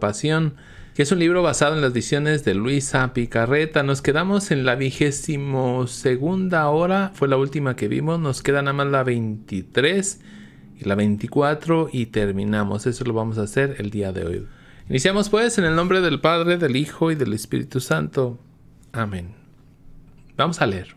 Pasión, que es un libro basado en las visiones de Luisa Picarreta. Nos quedamos en la vigésimo segunda hora, fue la última que vimos, nos queda nada más la 23 y la 24 y terminamos. Eso lo vamos a hacer el día de hoy. Iniciamos pues en el nombre del Padre, del Hijo y del Espíritu Santo. Amén. Vamos a leer.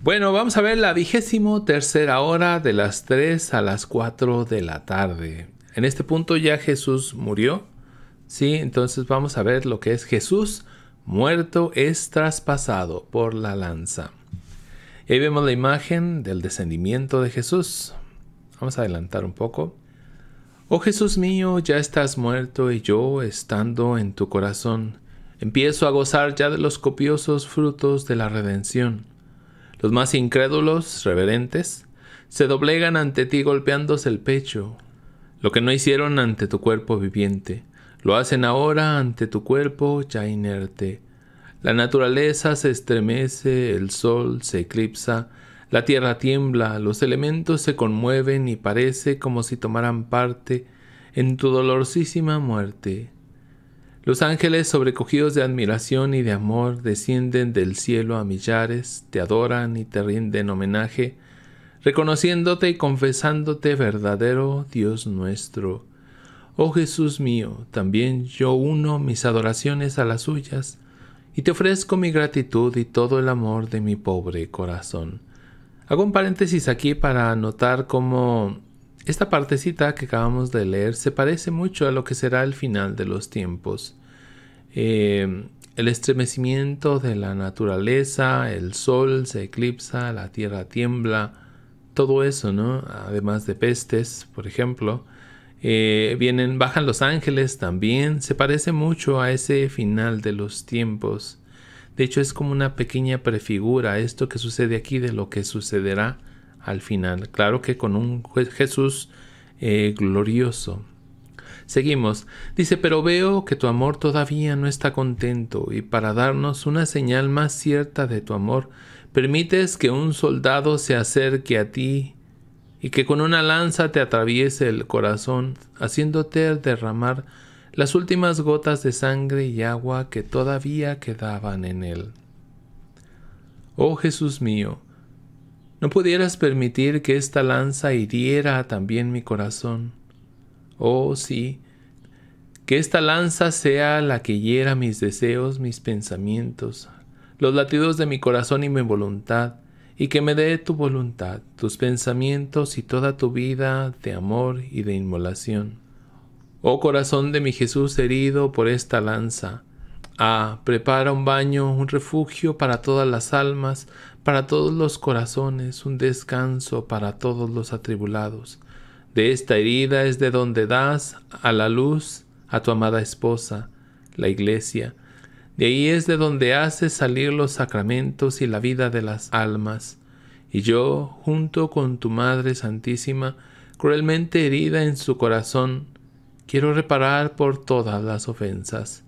Bueno, vamos a ver la vigésimo tercera hora de las 3 a las 4 de la tarde. En este punto ya Jesús murió, ¿sí? Entonces vamos a ver lo que es Jesús muerto es traspasado por la lanza. Ahí vemos la imagen del descendimiento de Jesús. Vamos a adelantar un poco. Oh Jesús mío, ya estás muerto y yo, estando en tu corazón, empiezo a gozar ya de los copiosos frutos de la redención. Los más incrédulos, reverentes, se doblegan ante ti golpeándose el pecho, lo que no hicieron ante tu cuerpo viviente, lo hacen ahora ante tu cuerpo ya inerte. La naturaleza se estremece, el sol se eclipsa, la tierra tiembla, los elementos se conmueven y parece como si tomaran parte en tu dolorosísima muerte. Los ángeles sobrecogidos de admiración y de amor descienden del cielo a millares, te adoran y te rinden homenaje, reconociéndote y confesándote verdadero Dios nuestro. Oh Jesús mío, también yo uno mis adoraciones a las suyas, y te ofrezco mi gratitud y todo el amor de mi pobre corazón. Hago un paréntesis aquí para anotar cómo esta partecita que acabamos de leer se parece mucho a lo que será el final de los tiempos. Em, el estremecimiento de la naturaleza, el sol se eclipsa, la tierra tiembla, todo eso, ¿no? Además de pestes, por ejemplo. Eh, vienen, bajan los ángeles también. Se parece mucho a ese final de los tiempos. De hecho, es como una pequeña prefigura esto que sucede aquí de lo que sucederá al final. Claro que con un Jesús eh, glorioso. Seguimos. Dice, pero veo que tu amor todavía no está contento y para darnos una señal más cierta de tu amor, Permites que un soldado se acerque a ti y que con una lanza te atraviese el corazón, haciéndote derramar las últimas gotas de sangre y agua que todavía quedaban en él. Oh Jesús mío, no pudieras permitir que esta lanza hiriera también mi corazón. Oh sí, que esta lanza sea la que hiera mis deseos, mis pensamientos, los latidos de mi corazón y mi voluntad, y que me dé tu voluntad, tus pensamientos y toda tu vida de amor y de inmolación. Oh corazón de mi Jesús herido por esta lanza, ah, prepara un baño, un refugio para todas las almas, para todos los corazones, un descanso para todos los atribulados. De esta herida es de donde das a la luz a tu amada esposa, la iglesia, de ahí es de donde hace salir los sacramentos y la vida de las almas. Y yo, junto con tu Madre Santísima, cruelmente herida en su corazón, quiero reparar por todas las ofensas.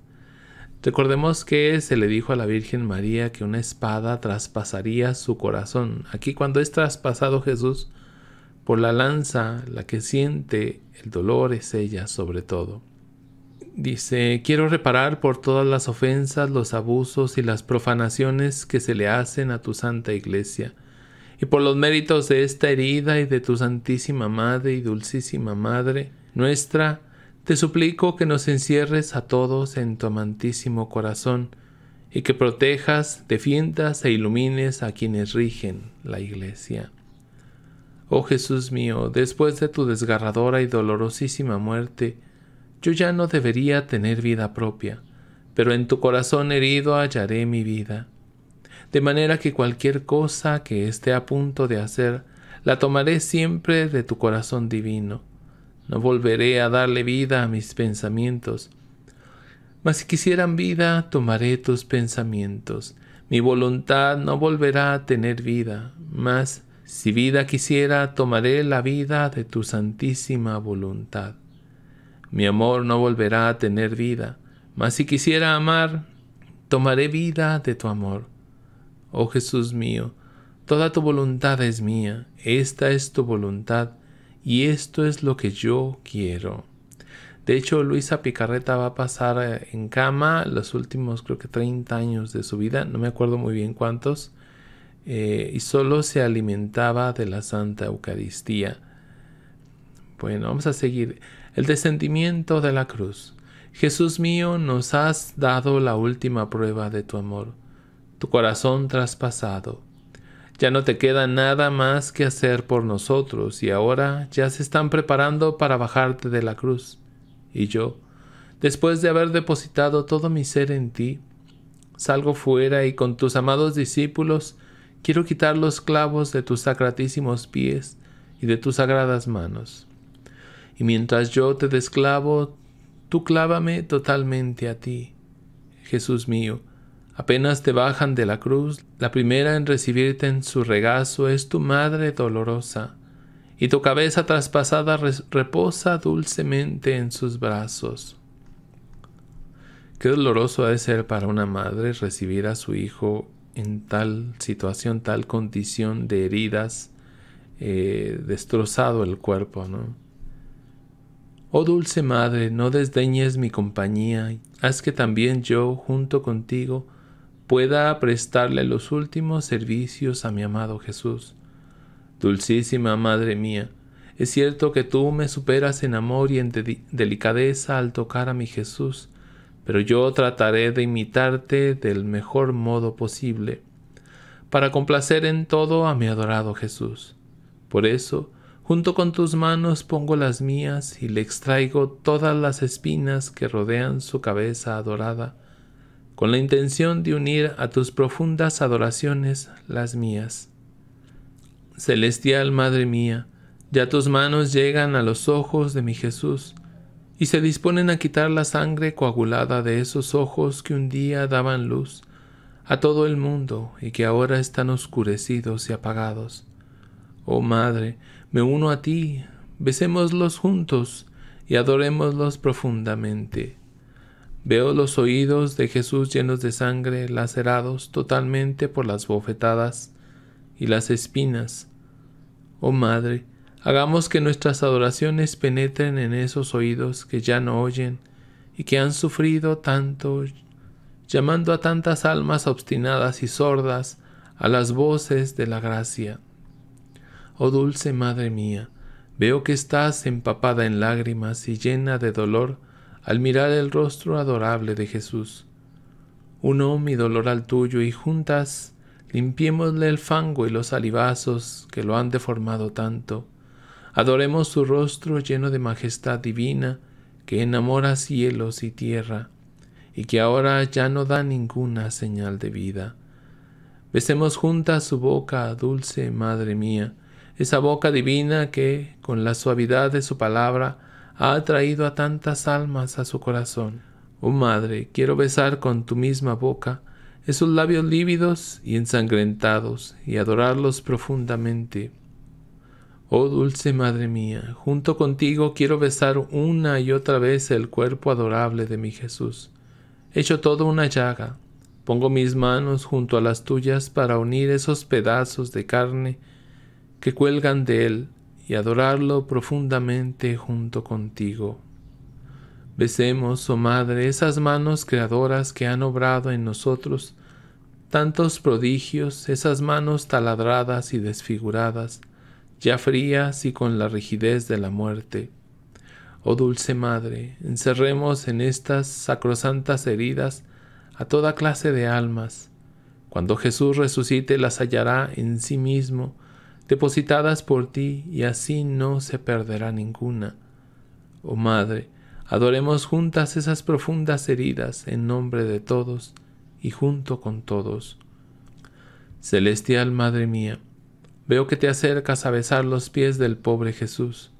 Recordemos que se le dijo a la Virgen María que una espada traspasaría su corazón. Aquí cuando es traspasado Jesús por la lanza, la que siente el dolor es ella sobre todo. Dice, quiero reparar por todas las ofensas, los abusos y las profanaciones que se le hacen a tu Santa Iglesia, y por los méritos de esta herida y de tu Santísima Madre y Dulcísima Madre nuestra, te suplico que nos encierres a todos en tu amantísimo corazón, y que protejas, defiendas e ilumines a quienes rigen la Iglesia. Oh Jesús mío, después de tu desgarradora y dolorosísima muerte, yo ya no debería tener vida propia, pero en tu corazón herido hallaré mi vida. De manera que cualquier cosa que esté a punto de hacer, la tomaré siempre de tu corazón divino. No volveré a darle vida a mis pensamientos. Mas si quisieran vida, tomaré tus pensamientos. Mi voluntad no volverá a tener vida, mas si vida quisiera, tomaré la vida de tu santísima voluntad. Mi amor no volverá a tener vida, mas si quisiera amar, tomaré vida de tu amor. Oh Jesús mío, toda tu voluntad es mía, esta es tu voluntad, y esto es lo que yo quiero. De hecho, Luisa Picarreta va a pasar eh, en cama los últimos, creo que 30 años de su vida, no me acuerdo muy bien cuántos, eh, y solo se alimentaba de la Santa Eucaristía. Bueno, vamos a seguir el descendimiento de la cruz. Jesús mío, nos has dado la última prueba de tu amor, tu corazón traspasado. Ya no te queda nada más que hacer por nosotros y ahora ya se están preparando para bajarte de la cruz. Y yo, después de haber depositado todo mi ser en ti, salgo fuera y con tus amados discípulos quiero quitar los clavos de tus sacratísimos pies y de tus sagradas manos y mientras yo te desclavo, tú clávame totalmente a ti, Jesús mío. Apenas te bajan de la cruz, la primera en recibirte en su regazo es tu madre dolorosa, y tu cabeza traspasada reposa dulcemente en sus brazos. Qué doloroso ha de ser para una madre recibir a su hijo en tal situación, tal condición de heridas, eh, destrozado el cuerpo, ¿no? Oh dulce Madre, no desdeñes mi compañía, haz que también yo, junto contigo, pueda prestarle los últimos servicios a mi amado Jesús. Dulcísima Madre mía, es cierto que tú me superas en amor y en delicadeza al tocar a mi Jesús, pero yo trataré de imitarte del mejor modo posible, para complacer en todo a mi adorado Jesús. Por eso, Junto con tus manos pongo las mías y le extraigo todas las espinas que rodean su cabeza adorada, con la intención de unir a tus profundas adoraciones las mías. Celestial Madre mía, ya tus manos llegan a los ojos de mi Jesús y se disponen a quitar la sangre coagulada de esos ojos que un día daban luz a todo el mundo y que ahora están oscurecidos y apagados. Oh Madre, me uno a ti, besémoslos juntos y adorémoslos profundamente. Veo los oídos de Jesús llenos de sangre, lacerados totalmente por las bofetadas y las espinas. Oh Madre, hagamos que nuestras adoraciones penetren en esos oídos que ya no oyen y que han sufrido tanto, llamando a tantas almas obstinadas y sordas a las voces de la gracia. Oh dulce Madre mía, veo que estás empapada en lágrimas y llena de dolor al mirar el rostro adorable de Jesús. Uno mi dolor al tuyo y juntas limpiémosle el fango y los alibazos que lo han deformado tanto. Adoremos su rostro lleno de majestad divina que enamora cielos y tierra y que ahora ya no da ninguna señal de vida. Besemos juntas su boca, dulce Madre mía, esa boca divina que, con la suavidad de su palabra, ha atraído a tantas almas a su corazón. Oh Madre, quiero besar con tu misma boca esos labios lívidos y ensangrentados y adorarlos profundamente. Oh dulce Madre mía, junto contigo quiero besar una y otra vez el cuerpo adorable de mi Jesús. Hecho todo una llaga, pongo mis manos junto a las tuyas para unir esos pedazos de carne que cuelgan de él y adorarlo profundamente junto contigo. Besemos, oh Madre, esas manos creadoras que han obrado en nosotros tantos prodigios, esas manos taladradas y desfiguradas, ya frías y con la rigidez de la muerte. Oh dulce Madre, encerremos en estas sacrosantas heridas a toda clase de almas. Cuando Jesús resucite las hallará en sí mismo, depositadas por ti, y así no se perderá ninguna. Oh Madre, adoremos juntas esas profundas heridas en nombre de todos y junto con todos. Celestial Madre mía, veo que te acercas a besar los pies del pobre Jesús.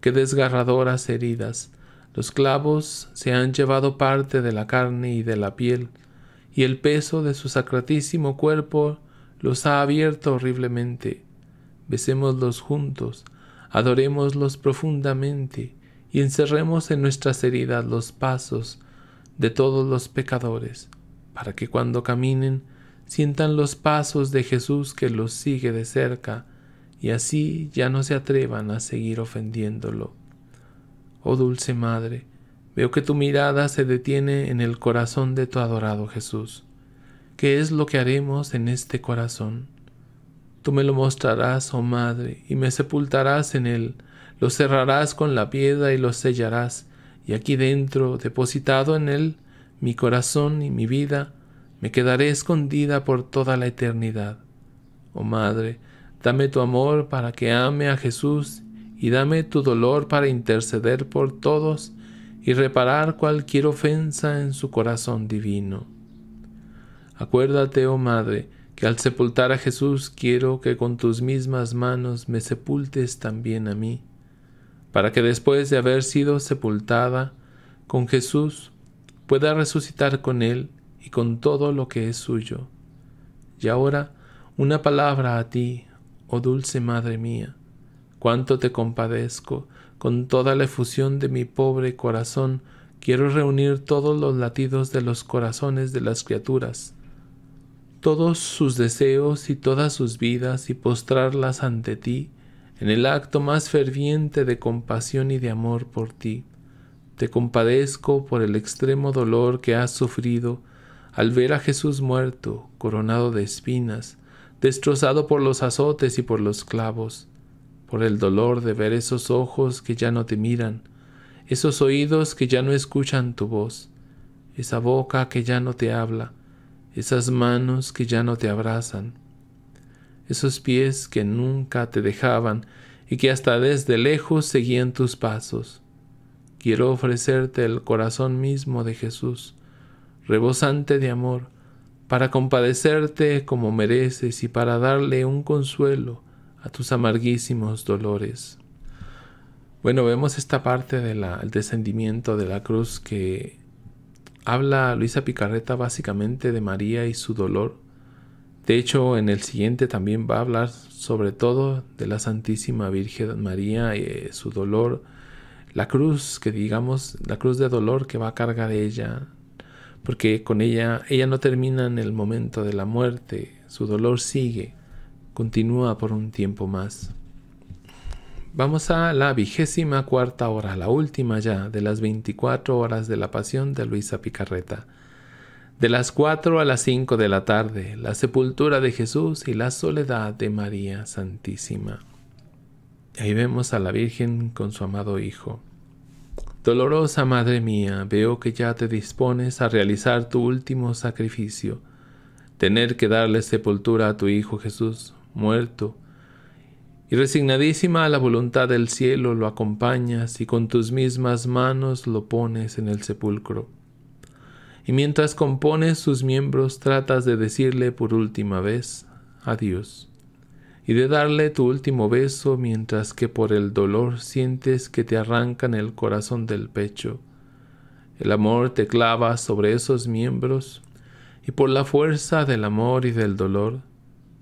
Qué desgarradoras heridas. Los clavos se han llevado parte de la carne y de la piel, y el peso de su sacratísimo cuerpo los ha abierto horriblemente besémoslos juntos, adorémoslos profundamente y encerremos en nuestras heridas los pasos de todos los pecadores, para que cuando caminen sientan los pasos de Jesús que los sigue de cerca, y así ya no se atrevan a seguir ofendiéndolo. Oh dulce Madre, veo que tu mirada se detiene en el corazón de tu adorado Jesús. ¿Qué es lo que haremos en este corazón? Tú me lo mostrarás, oh Madre, y me sepultarás en él. Lo cerrarás con la piedra y lo sellarás, y aquí dentro, depositado en él, mi corazón y mi vida, me quedaré escondida por toda la eternidad. Oh Madre, dame tu amor para que ame a Jesús, y dame tu dolor para interceder por todos y reparar cualquier ofensa en su corazón divino. Acuérdate, oh Madre, que al sepultar a Jesús quiero que con tus mismas manos me sepultes también a mí, para que después de haber sido sepultada con Jesús pueda resucitar con Él y con todo lo que es suyo. Y ahora una palabra a ti, oh dulce Madre mía, cuánto te compadezco, con toda la efusión de mi pobre corazón, quiero reunir todos los latidos de los corazones de las criaturas, todos sus deseos y todas sus vidas y postrarlas ante ti en el acto más ferviente de compasión y de amor por ti. Te compadezco por el extremo dolor que has sufrido al ver a Jesús muerto, coronado de espinas, destrozado por los azotes y por los clavos, por el dolor de ver esos ojos que ya no te miran, esos oídos que ya no escuchan tu voz, esa boca que ya no te habla, esas manos que ya no te abrazan, esos pies que nunca te dejaban y que hasta desde lejos seguían tus pasos. Quiero ofrecerte el corazón mismo de Jesús, rebosante de amor, para compadecerte como mereces y para darle un consuelo a tus amarguísimos dolores. Bueno, vemos esta parte del descendimiento de la cruz que habla Luisa Picarreta básicamente de María y su dolor. De hecho, en el siguiente también va a hablar sobre todo de la Santísima Virgen María y eh, su dolor, la cruz, que digamos, la cruz de dolor que va a cargar ella, porque con ella, ella no termina en el momento de la muerte, su dolor sigue, continúa por un tiempo más. Vamos a la vigésima cuarta hora, la última ya, de las 24 horas de la pasión de Luisa Picarreta. De las 4 a las 5 de la tarde, la sepultura de Jesús y la soledad de María Santísima. Ahí vemos a la Virgen con su amado Hijo. Dolorosa Madre mía, veo que ya te dispones a realizar tu último sacrificio, tener que darle sepultura a tu Hijo Jesús, muerto, y resignadísima a la voluntad del cielo lo acompañas y con tus mismas manos lo pones en el sepulcro. Y mientras compones sus miembros tratas de decirle por última vez adiós y de darle tu último beso mientras que por el dolor sientes que te arrancan el corazón del pecho. El amor te clava sobre esos miembros y por la fuerza del amor y del dolor,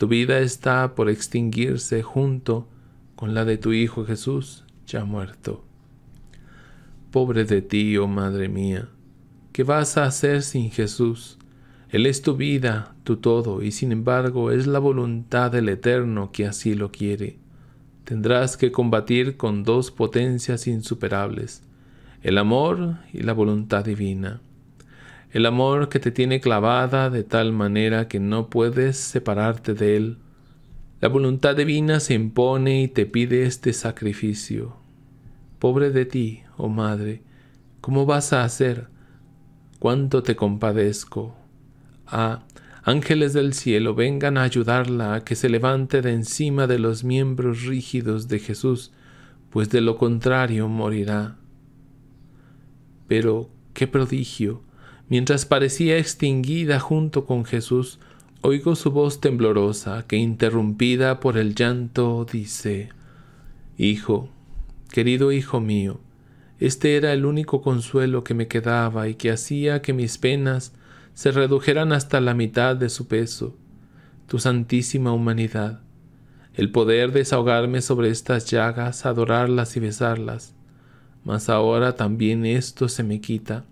tu vida está por extinguirse junto con la de tu Hijo Jesús, ya muerto. Pobre de ti, oh Madre mía, ¿qué vas a hacer sin Jesús? Él es tu vida, tu todo, y sin embargo es la voluntad del Eterno que así lo quiere. Tendrás que combatir con dos potencias insuperables, el amor y la voluntad divina el amor que te tiene clavada de tal manera que no puedes separarte de él. La voluntad divina se impone y te pide este sacrificio. Pobre de ti, oh Madre, ¿cómo vas a hacer? Cuánto te compadezco. Ah, ángeles del cielo, vengan a ayudarla a que se levante de encima de los miembros rígidos de Jesús, pues de lo contrario morirá. Pero, qué prodigio, Mientras parecía extinguida junto con Jesús, oigo su voz temblorosa que, interrumpida por el llanto, dice, Hijo, querido hijo mío, este era el único consuelo que me quedaba y que hacía que mis penas se redujeran hasta la mitad de su peso, tu santísima humanidad, el poder desahogarme sobre estas llagas, adorarlas y besarlas. Mas ahora también esto se me quita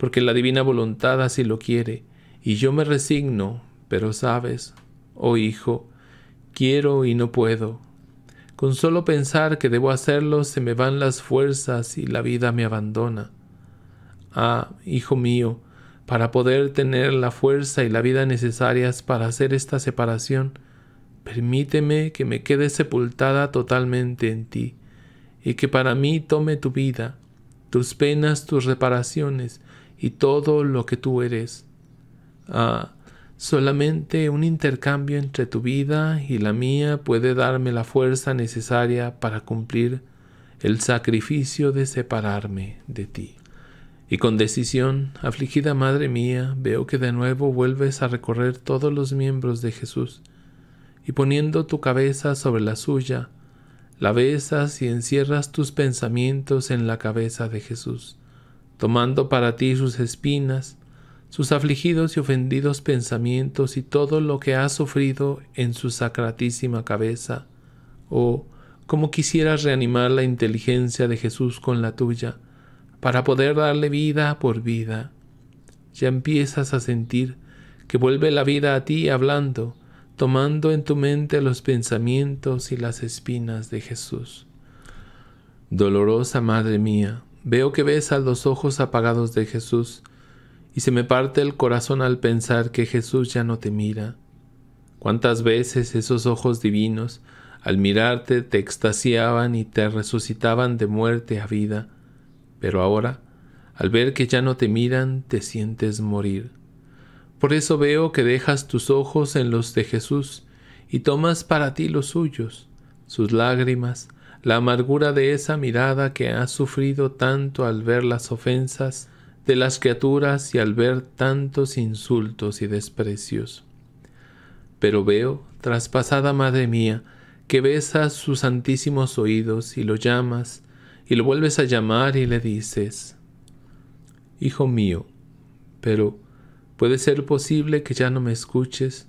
porque la divina voluntad así lo quiere, y yo me resigno, pero sabes, oh hijo, quiero y no puedo. Con solo pensar que debo hacerlo se me van las fuerzas y la vida me abandona. Ah, hijo mío, para poder tener la fuerza y la vida necesarias para hacer esta separación, permíteme que me quede sepultada totalmente en ti, y que para mí tome tu vida, tus penas, tus reparaciones, y todo lo que tú eres. Ah, solamente un intercambio entre tu vida y la mía puede darme la fuerza necesaria para cumplir el sacrificio de separarme de ti. Y con decisión, afligida Madre mía, veo que de nuevo vuelves a recorrer todos los miembros de Jesús, y poniendo tu cabeza sobre la suya, la besas y encierras tus pensamientos en la cabeza de Jesús tomando para ti sus espinas, sus afligidos y ofendidos pensamientos y todo lo que has sufrido en su sacratísima cabeza, o como quisieras reanimar la inteligencia de Jesús con la tuya, para poder darle vida por vida. Ya empiezas a sentir que vuelve la vida a ti hablando, tomando en tu mente los pensamientos y las espinas de Jesús. Dolorosa Madre mía, Veo que ves a los ojos apagados de Jesús y se me parte el corazón al pensar que Jesús ya no te mira. Cuántas veces esos ojos divinos al mirarte te extasiaban y te resucitaban de muerte a vida, pero ahora, al ver que ya no te miran, te sientes morir. Por eso veo que dejas tus ojos en los de Jesús y tomas para ti los suyos, sus lágrimas, la amargura de esa mirada que has sufrido tanto al ver las ofensas de las criaturas y al ver tantos insultos y desprecios. Pero veo, traspasada madre mía, que besas sus santísimos oídos y lo llamas, y lo vuelves a llamar y le dices, Hijo mío, pero ¿puede ser posible que ya no me escuches?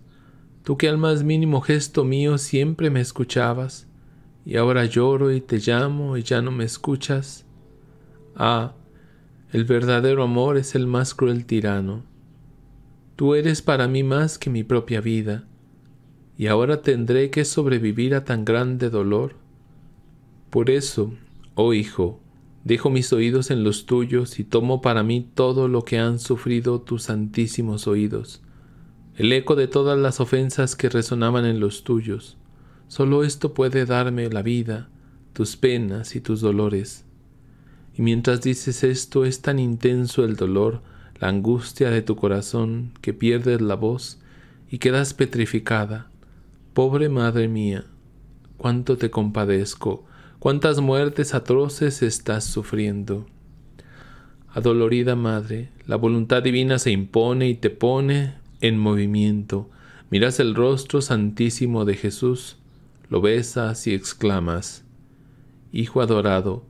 Tú que al más mínimo gesto mío siempre me escuchabas, y ahora lloro y te llamo y ya no me escuchas. Ah, el verdadero amor es el más cruel tirano. Tú eres para mí más que mi propia vida, y ahora tendré que sobrevivir a tan grande dolor. Por eso, oh hijo, dejo mis oídos en los tuyos y tomo para mí todo lo que han sufrido tus santísimos oídos, el eco de todas las ofensas que resonaban en los tuyos Solo esto puede darme la vida, tus penas y tus dolores. Y mientras dices esto es tan intenso el dolor, la angustia de tu corazón, que pierdes la voz y quedas petrificada. Pobre madre mía, cuánto te compadezco, cuántas muertes atroces estás sufriendo. Adolorida madre, la voluntad divina se impone y te pone en movimiento. Miras el rostro santísimo de Jesús, lo besas y exclamas, Hijo adorado,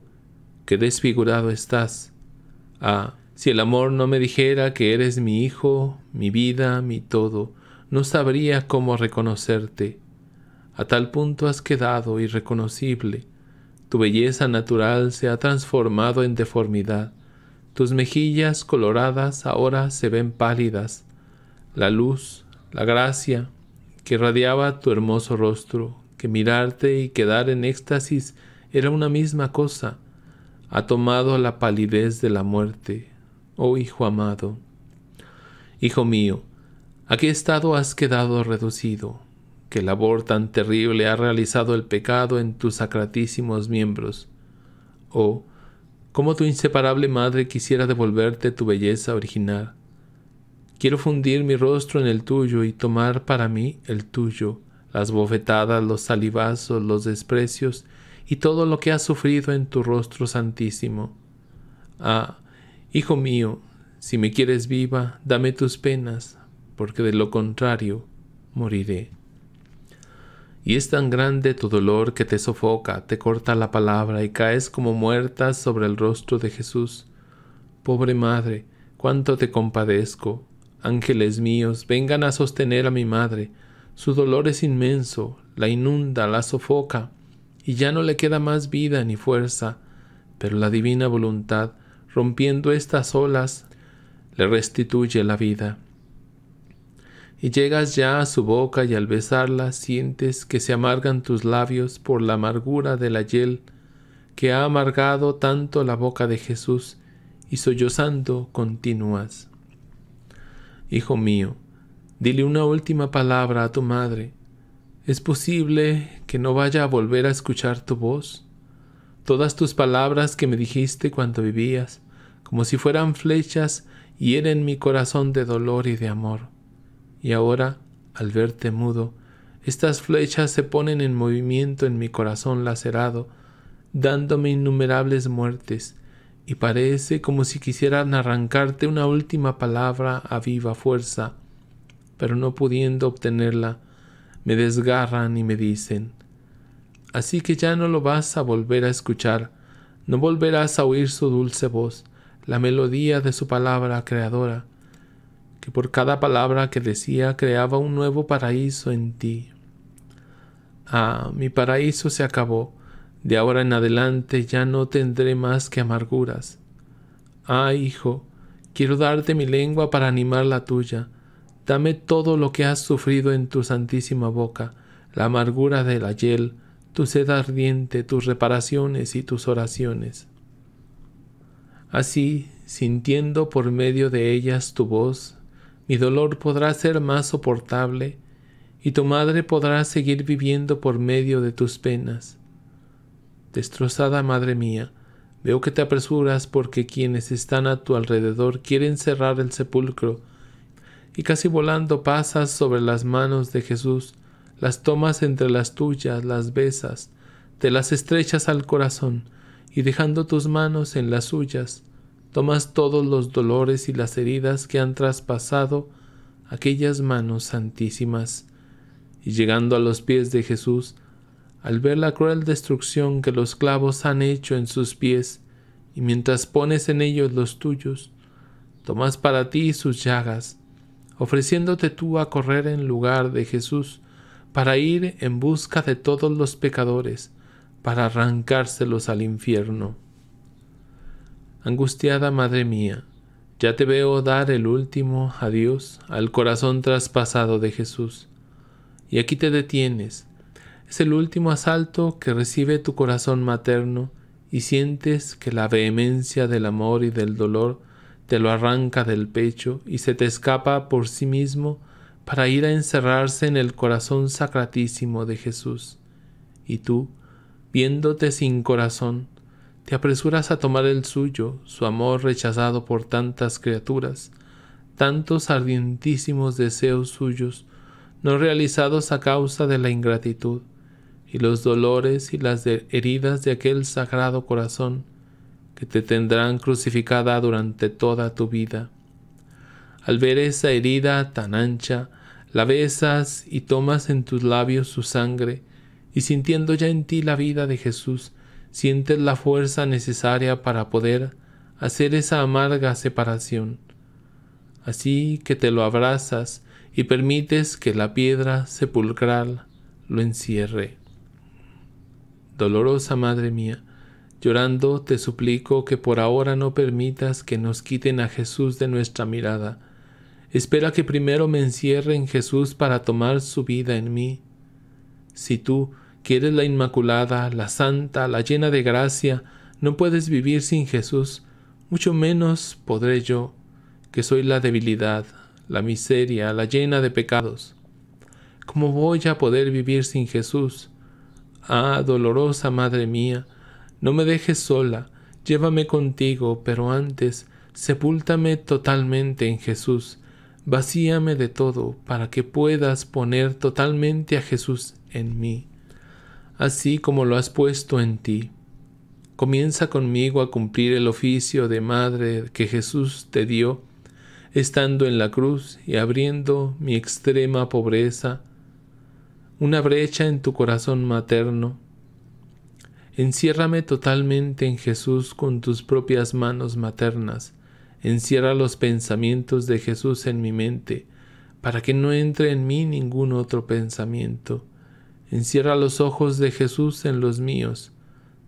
qué desfigurado estás. Ah, si el amor no me dijera que eres mi hijo, mi vida, mi todo, no sabría cómo reconocerte. A tal punto has quedado irreconocible. Tu belleza natural se ha transformado en deformidad. Tus mejillas coloradas ahora se ven pálidas. La luz, la gracia que radiaba tu hermoso rostro que mirarte y quedar en éxtasis era una misma cosa, ha tomado la palidez de la muerte, oh hijo amado. Hijo mío, ¿a qué estado has quedado reducido? ¿Qué labor tan terrible ha realizado el pecado en tus sacratísimos miembros? Oh, cómo tu inseparable madre quisiera devolverte tu belleza original. Quiero fundir mi rostro en el tuyo y tomar para mí el tuyo, las bofetadas, los salivazos, los desprecios y todo lo que has sufrido en tu rostro santísimo. Ah, hijo mío, si me quieres viva, dame tus penas, porque de lo contrario moriré. Y es tan grande tu dolor que te sofoca, te corta la palabra y caes como muerta sobre el rostro de Jesús. Pobre madre, cuánto te compadezco. Ángeles míos, vengan a sostener a mi madre, su dolor es inmenso, la inunda, la sofoca, y ya no le queda más vida ni fuerza, pero la divina voluntad, rompiendo estas olas, le restituye la vida. Y llegas ya a su boca y al besarla sientes que se amargan tus labios por la amargura de la yel, que ha amargado tanto la boca de Jesús y sollozando continuas Hijo mío, Dile una última palabra a tu madre. Es posible que no vaya a volver a escuchar tu voz. Todas tus palabras que me dijiste cuando vivías, como si fueran flechas, hieren mi corazón de dolor y de amor. Y ahora, al verte mudo, estas flechas se ponen en movimiento en mi corazón lacerado, dándome innumerables muertes, y parece como si quisieran arrancarte una última palabra a viva fuerza pero no pudiendo obtenerla, me desgarran y me dicen, Así que ya no lo vas a volver a escuchar, no volverás a oír su dulce voz, la melodía de su palabra creadora, que por cada palabra que decía creaba un nuevo paraíso en ti. Ah, mi paraíso se acabó, de ahora en adelante ya no tendré más que amarguras. Ah, hijo, quiero darte mi lengua para animar la tuya, Dame todo lo que has sufrido en tu santísima boca, la amargura del hiel, tu sed ardiente, tus reparaciones y tus oraciones. Así, sintiendo por medio de ellas tu voz, mi dolor podrá ser más soportable, y tu madre podrá seguir viviendo por medio de tus penas. Destrozada madre mía, veo que te apresuras porque quienes están a tu alrededor quieren cerrar el sepulcro, y casi volando pasas sobre las manos de Jesús, las tomas entre las tuyas, las besas, te las estrechas al corazón, y dejando tus manos en las suyas, tomas todos los dolores y las heridas que han traspasado aquellas manos santísimas. Y llegando a los pies de Jesús, al ver la cruel destrucción que los clavos han hecho en sus pies, y mientras pones en ellos los tuyos, tomas para ti sus llagas, ofreciéndote tú a correr en lugar de Jesús, para ir en busca de todos los pecadores, para arrancárselos al infierno. Angustiada Madre mía, ya te veo dar el último adiós al corazón traspasado de Jesús. Y aquí te detienes. Es el último asalto que recibe tu corazón materno y sientes que la vehemencia del amor y del dolor te lo arranca del pecho y se te escapa por sí mismo para ir a encerrarse en el corazón sacratísimo de Jesús. Y tú, viéndote sin corazón, te apresuras a tomar el suyo, su amor rechazado por tantas criaturas, tantos ardientísimos deseos suyos, no realizados a causa de la ingratitud, y los dolores y las heridas de aquel sagrado corazón, te tendrán crucificada durante toda tu vida. Al ver esa herida tan ancha, la besas y tomas en tus labios su sangre, y sintiendo ya en ti la vida de Jesús, sientes la fuerza necesaria para poder hacer esa amarga separación. Así que te lo abrazas y permites que la piedra sepulcral lo encierre. Dolorosa Madre mía, Llorando te suplico que por ahora no permitas que nos quiten a Jesús de nuestra mirada. Espera que primero me encierre en Jesús para tomar su vida en mí. Si tú, quieres eres la Inmaculada, la Santa, la llena de gracia, no puedes vivir sin Jesús, mucho menos podré yo, que soy la debilidad, la miseria, la llena de pecados. ¿Cómo voy a poder vivir sin Jesús? Ah, dolorosa Madre mía, no me dejes sola, llévame contigo, pero antes, sepúltame totalmente en Jesús, vacíame de todo, para que puedas poner totalmente a Jesús en mí, así como lo has puesto en ti. Comienza conmigo a cumplir el oficio de madre que Jesús te dio, estando en la cruz y abriendo mi extrema pobreza, una brecha en tu corazón materno, Enciérrame totalmente en Jesús con tus propias manos maternas. Encierra los pensamientos de Jesús en mi mente, para que no entre en mí ningún otro pensamiento. Encierra los ojos de Jesús en los míos,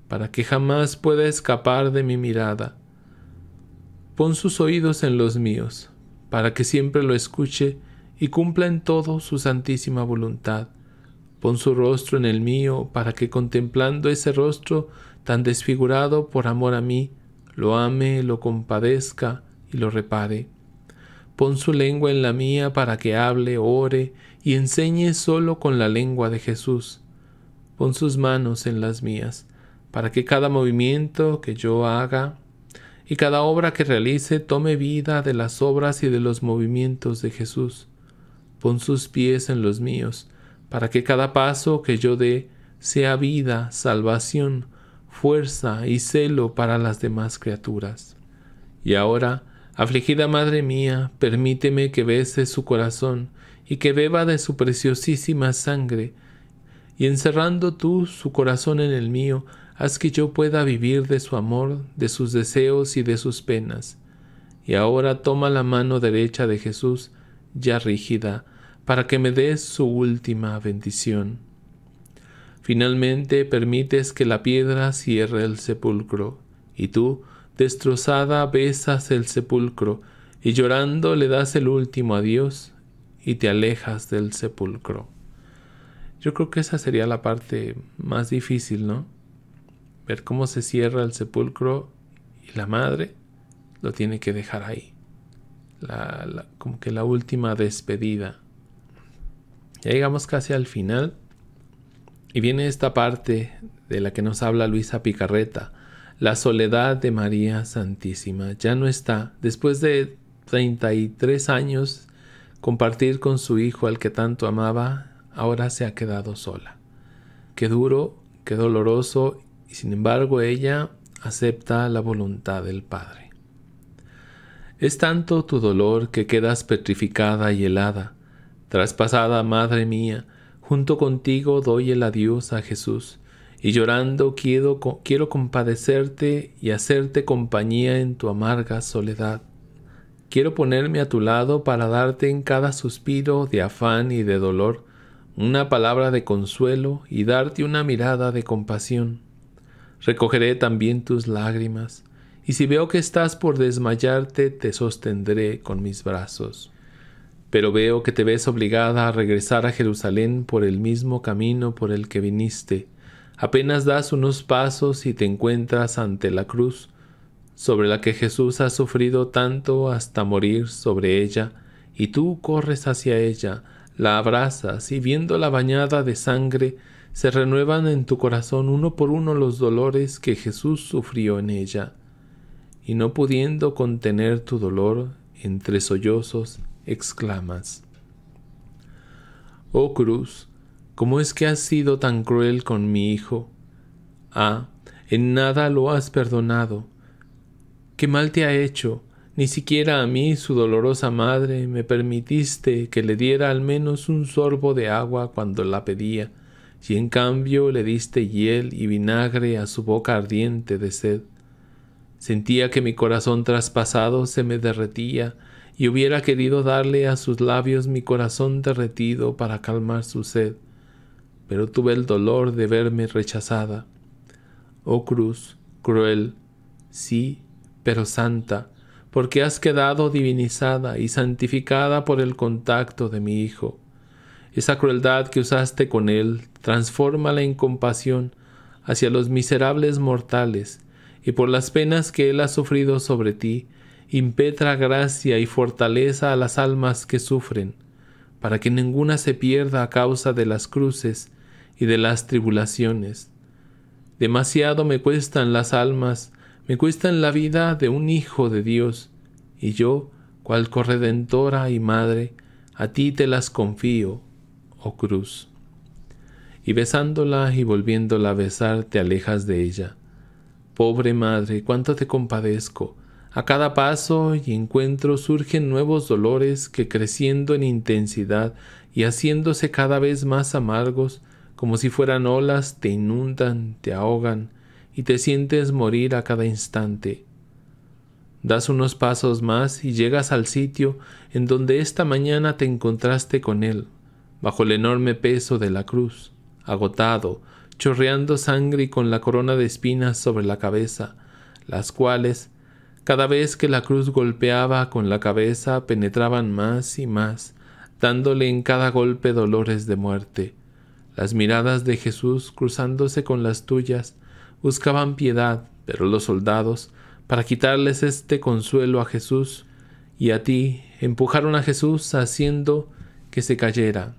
para que jamás pueda escapar de mi mirada. Pon sus oídos en los míos, para que siempre lo escuche y cumpla en todo su santísima voluntad. Pon su rostro en el mío, para que contemplando ese rostro tan desfigurado por amor a mí, lo ame, lo compadezca y lo repare. Pon su lengua en la mía para que hable, ore y enseñe solo con la lengua de Jesús. Pon sus manos en las mías, para que cada movimiento que yo haga y cada obra que realice tome vida de las obras y de los movimientos de Jesús. Pon sus pies en los míos, para que cada paso que yo dé sea vida, salvación, fuerza y celo para las demás criaturas. Y ahora, afligida Madre mía, permíteme que bese su corazón y que beba de su preciosísima sangre, y encerrando tú su corazón en el mío, haz que yo pueda vivir de su amor, de sus deseos y de sus penas. Y ahora toma la mano derecha de Jesús, ya rígida, para que me des su última bendición. Finalmente permites que la piedra cierre el sepulcro, y tú, destrozada, besas el sepulcro, y llorando le das el último adiós, y te alejas del sepulcro. Yo creo que esa sería la parte más difícil, ¿no? Ver cómo se cierra el sepulcro y la madre lo tiene que dejar ahí. como que la última despedida. Ya llegamos casi al final y viene esta parte de la que nos habla Luisa Picarreta. La soledad de María Santísima ya no está. Después de 33 años compartir con su hijo al que tanto amaba, ahora se ha quedado sola. Qué duro, qué doloroso, y sin embargo ella acepta la voluntad del Padre. Es tanto tu dolor que quedas petrificada y helada, Traspasada, madre mía, junto contigo doy el adiós a Jesús, y llorando quiero, quiero compadecerte y hacerte compañía en tu amarga soledad. Quiero ponerme a tu lado para darte en cada suspiro de afán y de dolor una palabra de consuelo y darte una mirada de compasión. Recogeré también tus lágrimas, y si veo que estás por desmayarte, te sostendré con mis brazos pero veo que te ves obligada a regresar a Jerusalén por el mismo camino por el que viniste. Apenas das unos pasos y te encuentras ante la cruz, sobre la que Jesús ha sufrido tanto hasta morir sobre ella, y tú corres hacia ella, la abrazas y viendo la bañada de sangre, se renuevan en tu corazón uno por uno los dolores que Jesús sufrió en ella. Y no pudiendo contener tu dolor, entre sollozos exclamas. Oh cruz, ¿cómo es que has sido tan cruel con mi hijo? Ah, en nada lo has perdonado. ¿Qué mal te ha hecho? Ni siquiera a mí, su dolorosa madre, me permitiste que le diera al menos un sorbo de agua cuando la pedía, y en cambio le diste hiel y vinagre a su boca ardiente de sed. Sentía que mi corazón traspasado se me derretía y hubiera querido darle a sus labios mi corazón derretido para calmar su sed, pero tuve el dolor de verme rechazada. Oh cruz, cruel, sí, pero santa, porque has quedado divinizada y santificada por el contacto de mi Hijo. Esa crueldad que usaste con él, transfórmala en compasión hacia los miserables mortales, y por las penas que él ha sufrido sobre ti, impetra gracia y fortaleza a las almas que sufren, para que ninguna se pierda a causa de las cruces y de las tribulaciones. Demasiado me cuestan las almas, me cuestan la vida de un Hijo de Dios, y yo, cual corredentora y madre, a ti te las confío, oh cruz. Y besándola y volviéndola a besar, te alejas de ella. Pobre madre, cuánto te compadezco, a cada paso y encuentro surgen nuevos dolores que creciendo en intensidad y haciéndose cada vez más amargos, como si fueran olas, te inundan, te ahogan y te sientes morir a cada instante. Das unos pasos más y llegas al sitio en donde esta mañana te encontraste con él, bajo el enorme peso de la cruz, agotado, chorreando sangre y con la corona de espinas sobre la cabeza, las cuales cada vez que la cruz golpeaba con la cabeza penetraban más y más, dándole en cada golpe dolores de muerte. Las miradas de Jesús cruzándose con las tuyas buscaban piedad, pero los soldados, para quitarles este consuelo a Jesús y a ti, empujaron a Jesús haciendo que se cayera,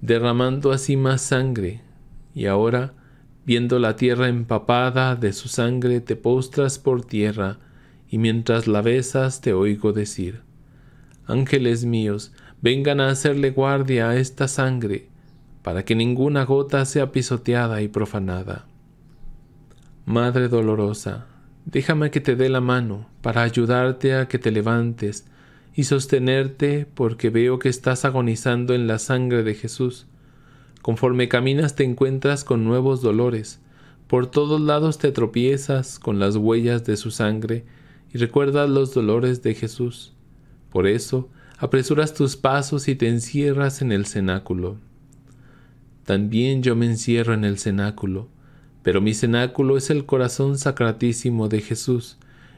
derramando así más sangre, y ahora, viendo la tierra empapada de su sangre, te postras por tierra, y mientras la besas te oigo decir, Ángeles míos, vengan a hacerle guardia a esta sangre, para que ninguna gota sea pisoteada y profanada. Madre dolorosa, déjame que te dé la mano para ayudarte a que te levantes y sostenerte porque veo que estás agonizando en la sangre de Jesús. Conforme caminas te encuentras con nuevos dolores, por todos lados te tropiezas con las huellas de su sangre y recuerdas los dolores de Jesús. Por eso, apresuras tus pasos y te encierras en el cenáculo. También yo me encierro en el cenáculo, pero mi cenáculo es el corazón sacratísimo de Jesús,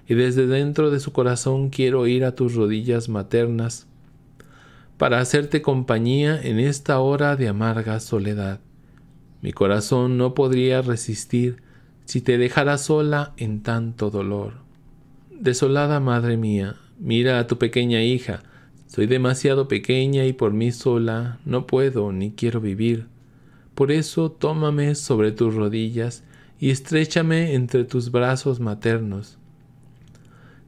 y desde dentro de su corazón quiero ir a tus rodillas maternas para hacerte compañía en esta hora de amarga soledad. Mi corazón no podría resistir si te dejara sola en tanto dolor. Desolada madre mía, mira a tu pequeña hija. Soy demasiado pequeña y por mí sola no puedo ni quiero vivir. Por eso tómame sobre tus rodillas y estrechame entre tus brazos maternos.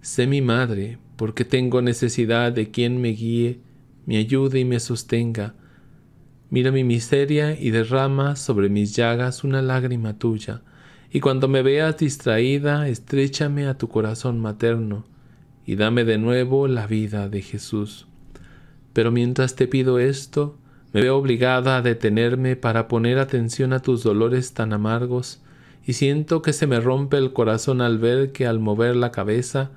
Sé mi madre, porque tengo necesidad de quien me guíe, me ayude y me sostenga. Mira mi miseria y derrama sobre mis llagas una lágrima tuya y cuando me veas distraída, estrechame a tu corazón materno y dame de nuevo la vida de Jesús. Pero mientras te pido esto, me veo obligada a detenerme para poner atención a tus dolores tan amargos, y siento que se me rompe el corazón al ver que al mover la cabeza,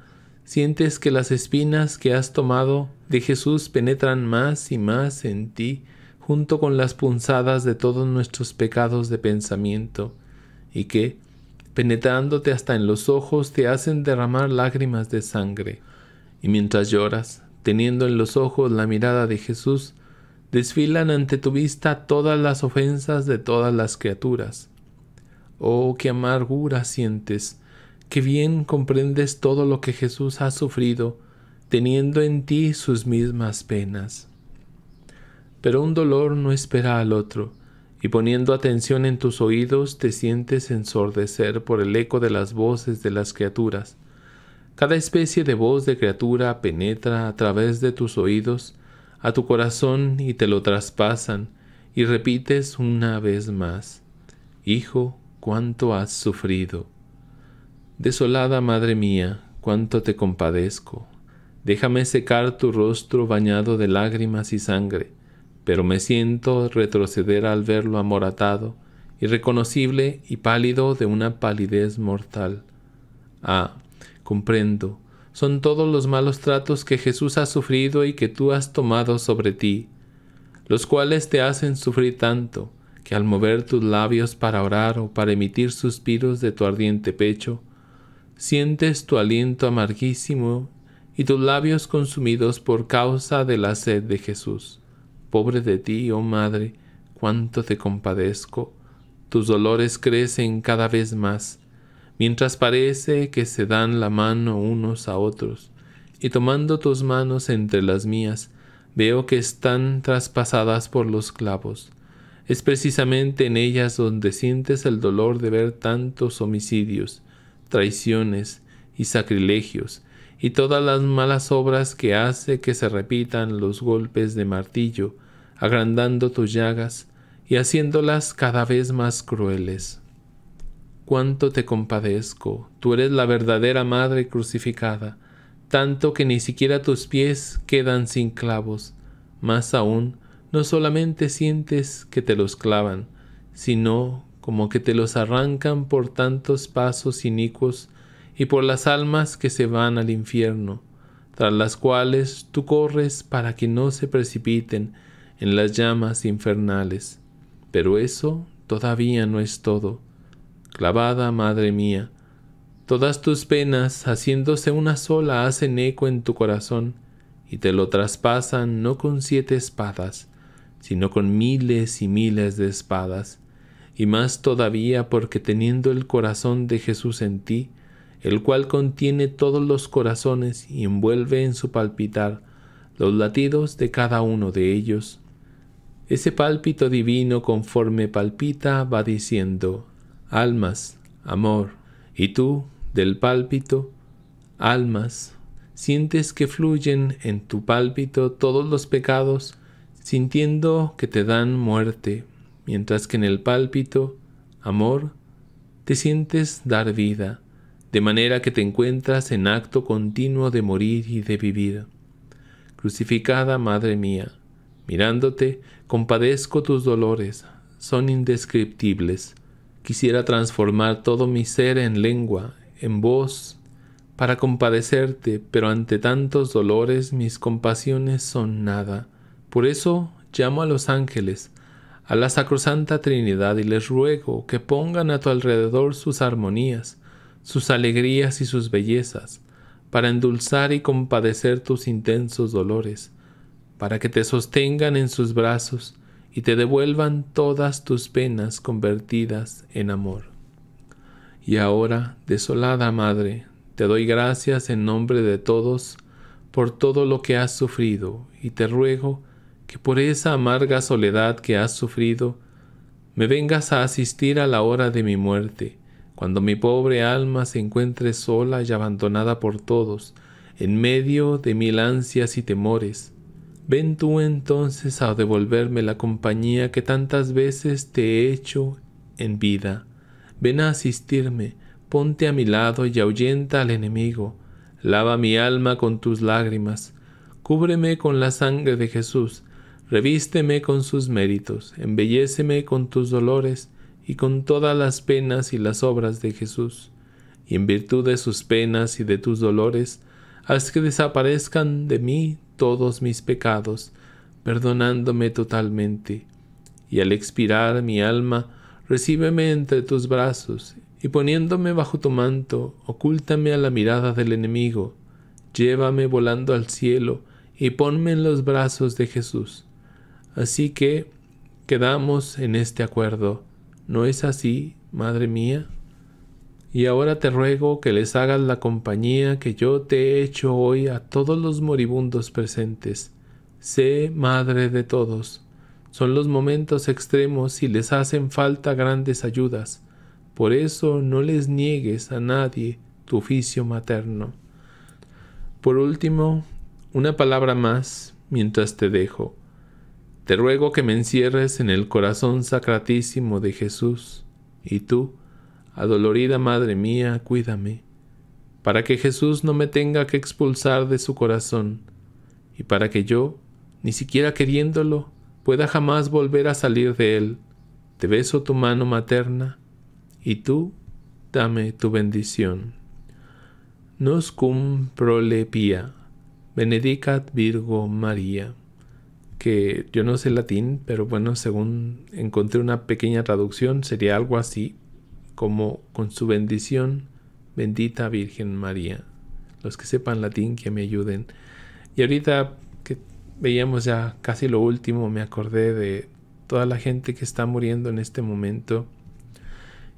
sientes que las espinas que has tomado de Jesús penetran más y más en ti, junto con las punzadas de todos nuestros pecados de pensamiento, y que, penetrándote hasta en los ojos, te hacen derramar lágrimas de sangre. Y mientras lloras, teniendo en los ojos la mirada de Jesús, desfilan ante tu vista todas las ofensas de todas las criaturas. Oh, qué amargura sientes, qué bien comprendes todo lo que Jesús ha sufrido, teniendo en ti sus mismas penas. Pero un dolor no espera al otro, y poniendo atención en tus oídos te sientes ensordecer por el eco de las voces de las criaturas. Cada especie de voz de criatura penetra a través de tus oídos a tu corazón y te lo traspasan, y repites una vez más, Hijo, cuánto has sufrido. Desolada madre mía, cuánto te compadezco. Déjame secar tu rostro bañado de lágrimas y sangre pero me siento retroceder al verlo amoratado, irreconocible y pálido de una palidez mortal. Ah, comprendo, son todos los malos tratos que Jesús ha sufrido y que tú has tomado sobre ti, los cuales te hacen sufrir tanto, que al mover tus labios para orar o para emitir suspiros de tu ardiente pecho, sientes tu aliento amarguísimo y tus labios consumidos por causa de la sed de Jesús. Pobre de ti, oh Madre, cuánto te compadezco. Tus dolores crecen cada vez más, mientras parece que se dan la mano unos a otros, y tomando tus manos entre las mías, veo que están traspasadas por los clavos. Es precisamente en ellas donde sientes el dolor de ver tantos homicidios, traiciones y sacrilegios, y todas las malas obras que hace que se repitan los golpes de martillo, agrandando tus llagas y haciéndolas cada vez más crueles. Cuánto te compadezco, tú eres la verdadera madre crucificada, tanto que ni siquiera tus pies quedan sin clavos, más aún, no solamente sientes que te los clavan, sino como que te los arrancan por tantos pasos inicuos y por las almas que se van al infierno, tras las cuales tú corres para que no se precipiten en las llamas infernales. Pero eso todavía no es todo. Clavada, madre mía, todas tus penas, haciéndose una sola, hacen eco en tu corazón, y te lo traspasan no con siete espadas, sino con miles y miles de espadas, y más todavía porque teniendo el corazón de Jesús en ti, el cual contiene todos los corazones y envuelve en su palpitar los latidos de cada uno de ellos. Ese pálpito divino conforme palpita va diciendo, almas, amor, y tú, del pálpito, almas, sientes que fluyen en tu pálpito todos los pecados, sintiendo que te dan muerte, mientras que en el pálpito, amor, te sientes dar vida de manera que te encuentras en acto continuo de morir y de vivir. Crucificada Madre mía, mirándote, compadezco tus dolores, son indescriptibles. Quisiera transformar todo mi ser en lengua, en voz, para compadecerte, pero ante tantos dolores mis compasiones son nada. Por eso llamo a los ángeles, a la Sacrosanta Trinidad, y les ruego que pongan a tu alrededor sus armonías, sus alegrías y sus bellezas, para endulzar y compadecer tus intensos dolores, para que te sostengan en sus brazos y te devuelvan todas tus penas convertidas en amor. Y ahora, desolada Madre, te doy gracias en nombre de todos por todo lo que has sufrido, y te ruego que por esa amarga soledad que has sufrido, me vengas a asistir a la hora de mi muerte, cuando mi pobre alma se encuentre sola y abandonada por todos, en medio de mil ansias y temores. Ven tú entonces a devolverme la compañía que tantas veces te he hecho en vida. Ven a asistirme, ponte a mi lado y ahuyenta al enemigo. Lava mi alma con tus lágrimas, cúbreme con la sangre de Jesús, revísteme con sus méritos, embelléceme con tus dolores, y con todas las penas y las obras de Jesús, y en virtud de sus penas y de tus dolores, haz que desaparezcan de mí todos mis pecados, perdonándome totalmente. Y al expirar mi alma, recíbeme entre tus brazos, y poniéndome bajo tu manto, ocúltame a la mirada del enemigo, llévame volando al cielo, y ponme en los brazos de Jesús. Así que quedamos en este acuerdo. ¿No es así, madre mía? Y ahora te ruego que les hagas la compañía que yo te he hecho hoy a todos los moribundos presentes. Sé madre de todos. Son los momentos extremos y les hacen falta grandes ayudas. Por eso no les niegues a nadie tu oficio materno. Por último, una palabra más mientras te dejo. Te ruego que me encierres en el corazón sacratísimo de Jesús, y tú, adolorida Madre mía, cuídame, para que Jesús no me tenga que expulsar de su corazón, y para que yo, ni siquiera queriéndolo, pueda jamás volver a salir de él. Te beso tu mano materna, y tú, dame tu bendición. Nos cum benedicat Virgo María que yo no sé latín, pero bueno, según encontré una pequeña traducción, sería algo así como con su bendición, bendita Virgen María. Los que sepan latín, que me ayuden. Y ahorita que veíamos ya casi lo último, me acordé de toda la gente que está muriendo en este momento.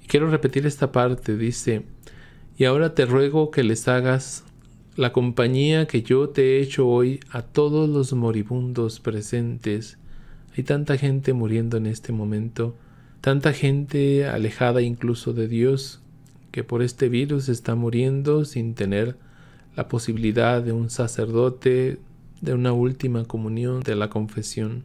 Y quiero repetir esta parte, dice, y ahora te ruego que les hagas la compañía que yo te he hecho hoy a todos los moribundos presentes. Hay tanta gente muriendo en este momento, tanta gente alejada incluso de Dios, que por este virus está muriendo sin tener la posibilidad de un sacerdote, de una última comunión, de la confesión.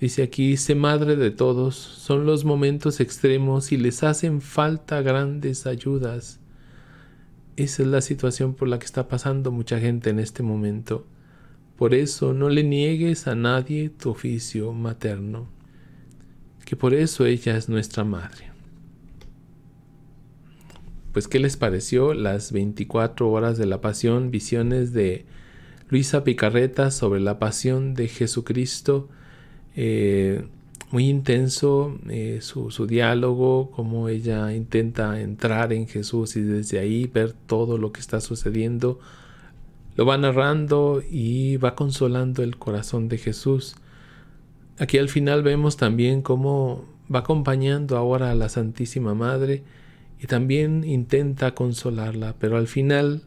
Dice aquí, sé madre de todos, son los momentos extremos y les hacen falta grandes ayudas. Esa es la situación por la que está pasando mucha gente en este momento. Por eso no le niegues a nadie tu oficio materno, que por eso ella es nuestra madre. Pues, ¿qué les pareció las 24 horas de la pasión, visiones de Luisa Picarreta sobre la pasión de Jesucristo? Eh, muy intenso eh, su, su, diálogo, cómo ella intenta entrar en Jesús y desde ahí ver todo lo que está sucediendo. Lo va narrando y va consolando el corazón de Jesús. Aquí al final vemos también cómo va acompañando ahora a la Santísima Madre y también intenta consolarla, pero al final,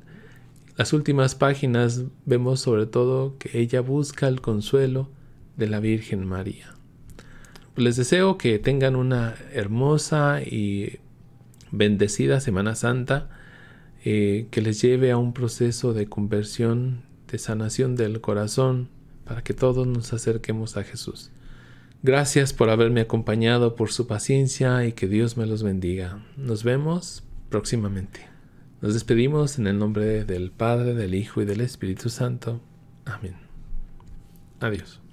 las últimas páginas, vemos sobre todo que ella busca el consuelo de la Virgen María les deseo que tengan una hermosa y bendecida Semana Santa eh, que les lleve a un proceso de conversión, de sanación del corazón, para que todos nos acerquemos a Jesús. Gracias por haberme acompañado, por su paciencia y que Dios me los bendiga. Nos vemos próximamente. Nos despedimos en el nombre del Padre, del Hijo y del Espíritu Santo. Amén. Adiós.